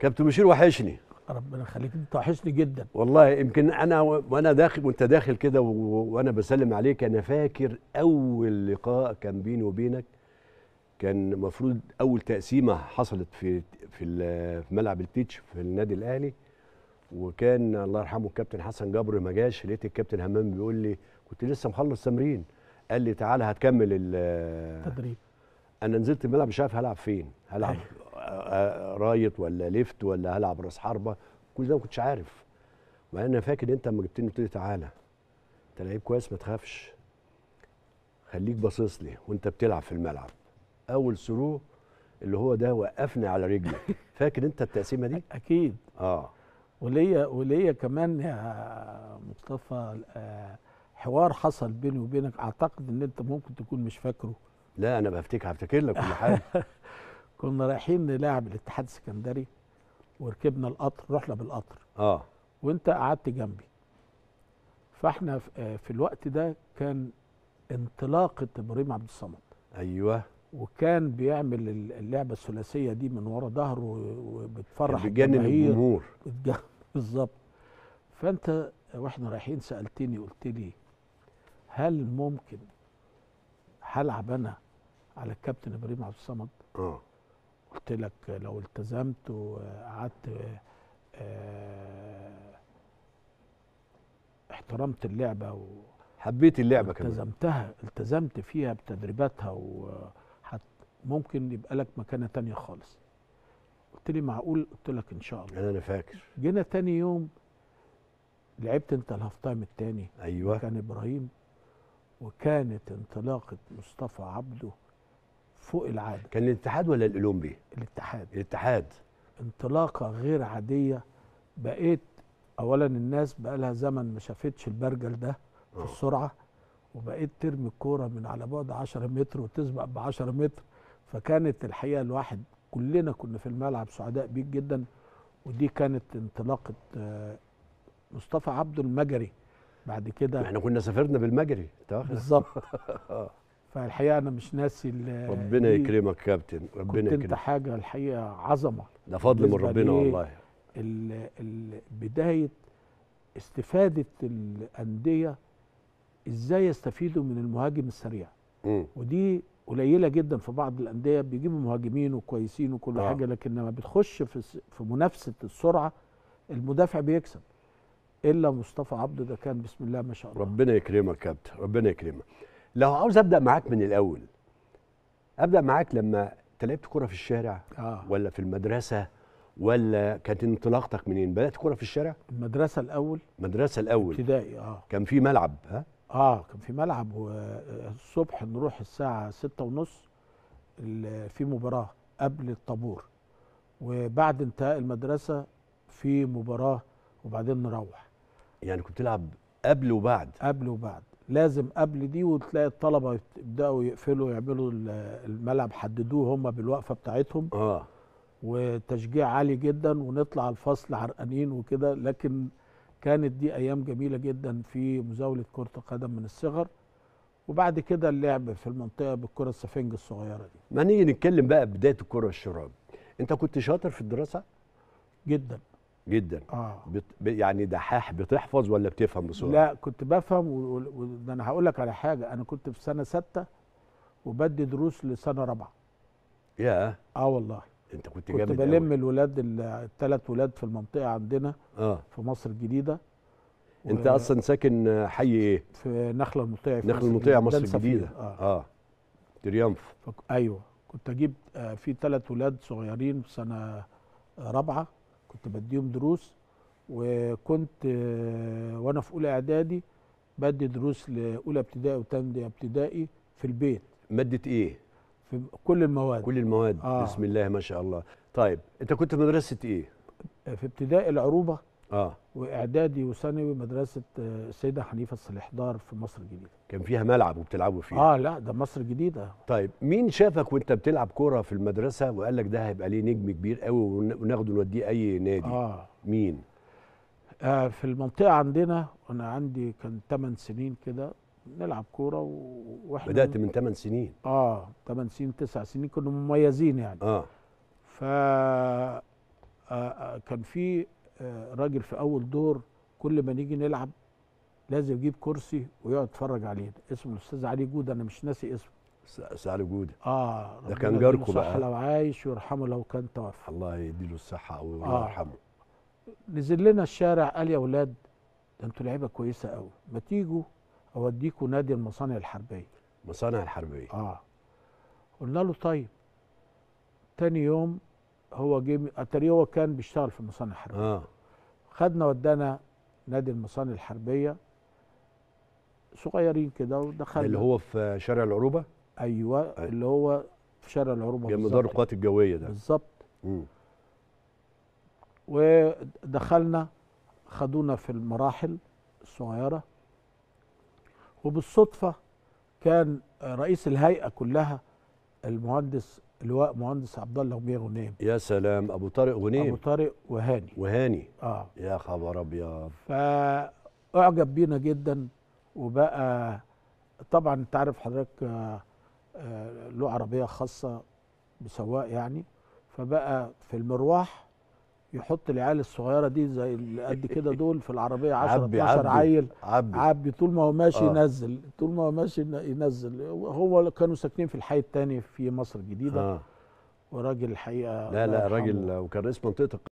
كابتن بشير وحشني ربنا يخليك انت وحشني جدا والله يمكن انا وانا داخل وانت داخل كده وانا بسلم عليك انا فاكر اول لقاء كان بيني وبينك كان المفروض اول تقسيمه حصلت في في ملعب التيتش في النادي الاهلي وكان الله يرحمه الكابتن حسن جبر ما جاش لقيت الكابتن همام بيقول لي كنت لسه مخلص تمرين قال لي تعالى هتكمل التدريب انا نزلت الملعب مش عارف هلعب فين هلعب أيوه. آه، آه، رايت ولا ليفت ولا هلعب راس حربه كل ده ما كنتش عارف مع انا فاكر انت لما جبتني قلت لي تعالى انت لعيب كويس ما تخافش خليك باصص لي وانت بتلعب في الملعب اول سرو اللي هو ده وقفني على رجلي فاكر انت التقسيمه دي اكيد اه وليا وليا كمان يا مصطفى آه، حوار حصل بيني وبينك اعتقد ان انت ممكن تكون مش فاكره لا انا بفتكر هفتكر لك كل حاجه كنا رايحين نلعب الاتحاد السكندري وركبنا القطر رحنا بالقطر اه وانت قعدت جنبي فاحنا آه، في الوقت ده كان انطلاقه ابراهيم عبد الصمد ايوه وكان بيعمل اللعبه الثلاثيه دي من ورا ظهره وبتفرح بيجنن الجمهور بالظبط فانت واحنا رايحين سالتني قلت لي هل ممكن هلعب انا على الكابتن ابراهيم عبد الصمد اه قلت لك لو التزمت وقعدت آه، آه، احترمت اللعبه و حبيت اللعبه كمان التزمتها التزمت فيها بتدريباتها و ممكن يبقى لك مكانه تانية خالص قلت لي معقول قلت لك ان شاء الله انا فاكر جينا تاني يوم لعبت انت الهاف تايم الثاني ايوه كان ابراهيم وكانت انطلاقه مصطفى عبده فوق العاده كان الاتحاد ولا الاولمبي الاتحاد الاتحاد انطلاقه غير عاديه بقيت اولا الناس بقى لها زمن ما شافتش البرجل ده في آه. السرعه وبقيت ترمي الكوره من على بعد 10 متر وتسبق ب 10 متر فكانت الحقيقه الواحد كلنا كنا في الملعب سعداء بيك جدا ودي كانت انطلاقه آه، مصطفى عبده المجري بعد كده احنا كنا سافرنا بالمجري بالظبط آه. فالحقيقه انا مش ناسي ربنا يكرمك كابتن ربنا يكرمك انت حاجه الحقيقه عظمه ده فضل من ربنا والله ال ال بدايه استفاده الانديه ازاي يستفيدوا من المهاجم السريع مم. ودي قليله جدا في بعض الانديه بيجيبوا مهاجمين وكويسين وكل آه. حاجه لكن لما بتخش في في منافسه السرعه المدافع بيكسب الا مصطفى عبده ده كان بسم الله ما شاء الله ربنا يكرمك كابتن ربنا يكرمك لو عاوز ابدا معاك من الاول ابدا معاك لما انت لعبت كوره في الشارع آه. ولا في المدرسه ولا كانت انطلاقتك منين بدات كوره في الشارع المدرسه الاول المدرسه الاول ابتدائي اه كان في ملعب ها اه كان في ملعب والصبح آه، نروح الساعه ستة ونص في مباراه قبل الطابور وبعد انتهاء المدرسه في مباراه وبعدين نروح يعني كنت تلعب قبل وبعد قبل وبعد لازم قبل دي وتلاقي الطلبه يبداوا يقفلوا يعملوا الملعب حددوه هم بالوقفه بتاعتهم اه وتشجيع عالي جدا ونطلع الفصل عرقانين وكده لكن كانت دي ايام جميله جدا في مزاوله كره القدم من الصغر وبعد كده اللعب في المنطقه بالكره السفنج الصغيره دي ما نيجي نتكلم بقى بدايه الكره الشراب انت كنت شاطر في الدراسه جدا جدا آه. بت... يعني دحاح بتحفظ ولا بتفهم بسرعه لا كنت بفهم وده و... و... انا هقول لك على حاجه انا كنت في سنه سته وبدي دروس لسنه رابعه يا اه والله انت كنت, جامد كنت بلم الولاد الثلاث ولاد في المنطقه عندنا آه. في مصر الجديده و... انت اصلا ساكن حي ايه في نخله المطيع في نخله المطيع مصر الجديده اه, آه. تريامف فك... ايوه كنت اجيب آه في ثلاث ولاد صغيرين في سنه رابعه كنت بديهم دروس وكنت آه، وانا في اولى اعدادي بدي دروس لاولى ابتدائي وثانيه ابتدائي في البيت ماده ايه في كل المواد كل المواد آه. بسم الله ما شاء الله طيب انت كنت في مدرسه ايه في ابتدائي العروبه اه واعدادي وثانوي مدرسه آه، السيده حنيفه الصالحدار في مصر الجديده كان فيها ملعب وبتلعبوا فيه اه لا ده مصر الجديده طيب مين شافك وانت بتلعب كوره في المدرسه وقال لك ده هيبقى ليه نجم كبير قوي وناخده نوديه اي نادي اه مين آه في المنطقه عندنا وانا عندي كان 8 سنين كده نلعب كوره واحنا بدات من 8 سنين اه 8 سنين 9 سنين كنا مميزين يعني اه ف آه, آه، كان في آه، راجل في اول دور كل ما نيجي نلعب لازم يجيب كرسي ويقعد يتفرج علينا اسمه الاستاذ علي جوده انا مش ناسي اسمه استاذ علي جوده اه ده كان جاركم بقى لو عايش ويرحمه لو كان توفى الله يديله الصحه آه. ويرحمه آه. نزل لنا الشارع قال يا اولاد ده انتوا لعيبه كويسه قوي ما تيجوا اوديكوا نادي المصانع الحربيه مصانع الحربيه اه قلنا له طيب تاني يوم هو جه اتاري هو كان بيشتغل في المصانع الحربيه اه خدنا ودانا نادي المصانع الحربيه صغيرين كده ودخلنا اللي هو في شارع العروبه ايوه أي. اللي هو في شارع العروبه جنب دار القوات الجويه ده بالظبط ودخلنا خدونا في المراحل الصغيره وبالصدفه كان رئيس الهيئه كلها المهندس اللواء مهندس عبد الله هجيه غنام يا سلام ابو طارق غنام ابو طارق وهاني وهاني اه يا خبر ابيض فاعجب بينا جدا وبقى طبعا انت عارف حضرتك آه، آه، له عربيه خاصه بسواق يعني فبقى في المروح يحط العيال الصغيره دي زي اللي قد كده دول في العربيه 10 12 عيل عبي, عبي طول ما هو ماشي آه. ينزل طول ما هو ماشي ينزل هو كانوا ساكنين في الحي الثاني في مصر الجديده آه. وراجل الحقيقه لا لا راجل وكان رئيس منطقه